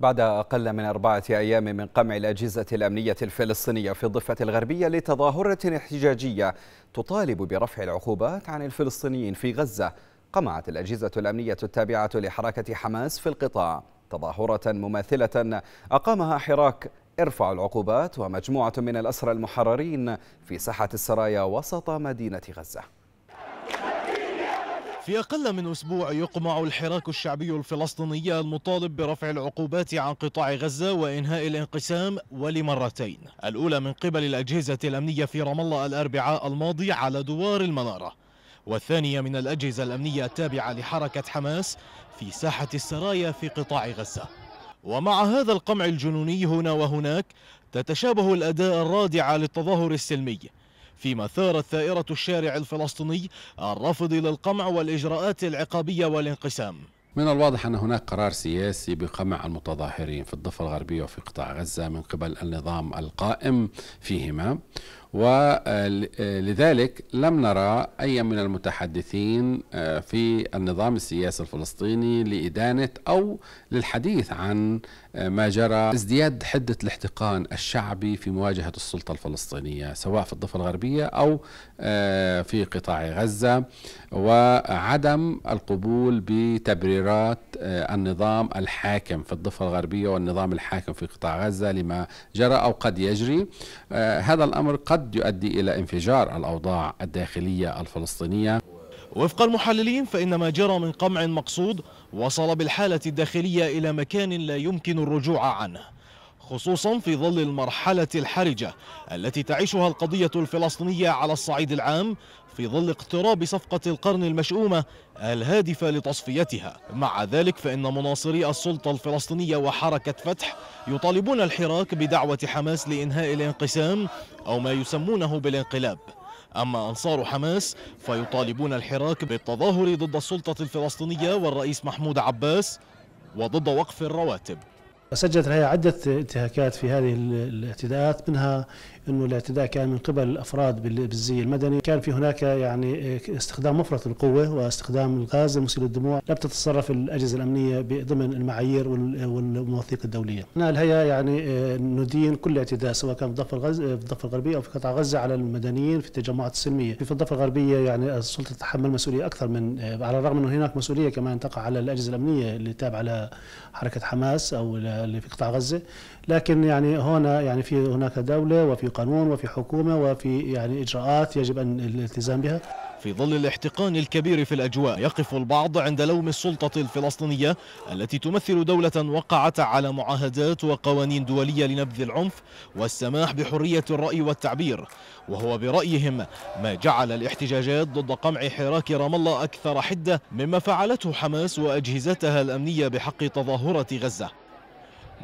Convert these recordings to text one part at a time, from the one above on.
بعد أقل من أربعة أيام من قمع الأجهزة الأمنية الفلسطينية في الضفة الغربية لتظاهرة احتجاجية تطالب برفع العقوبات عن الفلسطينيين في غزة قمعت الأجهزة الأمنية التابعة لحركة حماس في القطاع تظاهرة مماثلة أقامها حراك ارفع العقوبات ومجموعة من الأسرى المحررين في ساحة السرايا وسط مدينة غزة في أقل من أسبوع يقمع الحراك الشعبي الفلسطيني المطالب برفع العقوبات عن قطاع غزة وإنهاء الانقسام ولمرتين الأولى من قبل الأجهزة الأمنية في رام الله الأربعاء الماضي على دوار المنارة والثانية من الأجهزة الأمنية التابعة لحركة حماس في ساحة السرايا في قطاع غزة ومع هذا القمع الجنوني هنا وهناك تتشابه الأداء الرادع للتظاهر السلمي فيما ثارت ثائرة الشارع الفلسطيني الرفض للقمع والإجراءات العقابية والانقسام من الواضح أن هناك قرار سياسي بقمع المتظاهرين في الضفة الغربية وفي قطاع غزة من قبل النظام القائم فيهما ولذلك لم نرى أي من المتحدثين آه، في النظام السياسي الفلسطيني لإدانة أو للحديث عن آه، ما جرى ازدياد حدة الاحتقان الشعبي في مواجهة السلطة الفلسطينية سواء في الضفة الغربية أو آه، في قطاع غزة وعدم القبول بتبريرات النظام الحاكم في الضفة الغربية والنظام الحاكم في قطاع غزة لما جرى أو قد يجري هذا الأمر قد قد يؤدي إلى انفجار الأوضاع الداخلية الفلسطينية وفق المحللين فإن ما جرى من قمع مقصود وصل بالحالة الداخلية إلى مكان لا يمكن الرجوع عنه خصوصا في ظل المرحلة الحرجة التي تعيشها القضية الفلسطينية على الصعيد العام في ظل اقتراب صفقة القرن المشؤومة الهادفة لتصفيتها مع ذلك فإن مناصري السلطة الفلسطينية وحركة فتح يطالبون الحراك بدعوة حماس لإنهاء الانقسام أو ما يسمونه بالانقلاب أما أنصار حماس فيطالبون الحراك بالتظاهر ضد السلطة الفلسطينية والرئيس محمود عباس وضد وقف الرواتب وسجلت الهيئة عدة انتهاكات في هذه الاعتداءات منها أنه الاعتداء كان من قبل الأفراد بالزي المدني كان في هناك يعني إيه، استخدام مفرط للقوة واستخدام الغاز المسيل للدموع لم تتصرف الأجهزة الأمنية ضمن المعايير والمواثيق الدولية هنا الهيئة يعني إيه، ندين كل اعتداء سواء كان في الضفة في الضفة الغربية أو في قطاع غزة على المدنيين في التجمعات السلمية في الضفة الغربية يعني السلطة تتحمل مسؤولية أكثر من إيه، على الرغم أنه هناك مسؤولية كمان تقع على الأجهزة الأمنية اللي تابعة لحركة حماس أو اللي في قطاع غزه لكن يعني هنا يعني في هناك دوله وفي قانون وفي حكومه وفي يعني اجراءات يجب ان الالتزام بها في ظل الاحتقان الكبير في الأجواء يقف البعض عند لوم السلطة الفلسطينية التي تمثل دولة وقعت على معاهدات وقوانين دولية لنبذ العنف والسماح بحرية الرأي والتعبير وهو برأيهم ما جعل الاحتجاجات ضد قمع حراك رام الله أكثر حدة مما فعلته حماس وأجهزتها الأمنية بحق تظاهرة غزة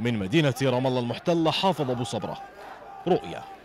من مدينة رام الله المحتلة حافظ أبو صبرة رؤية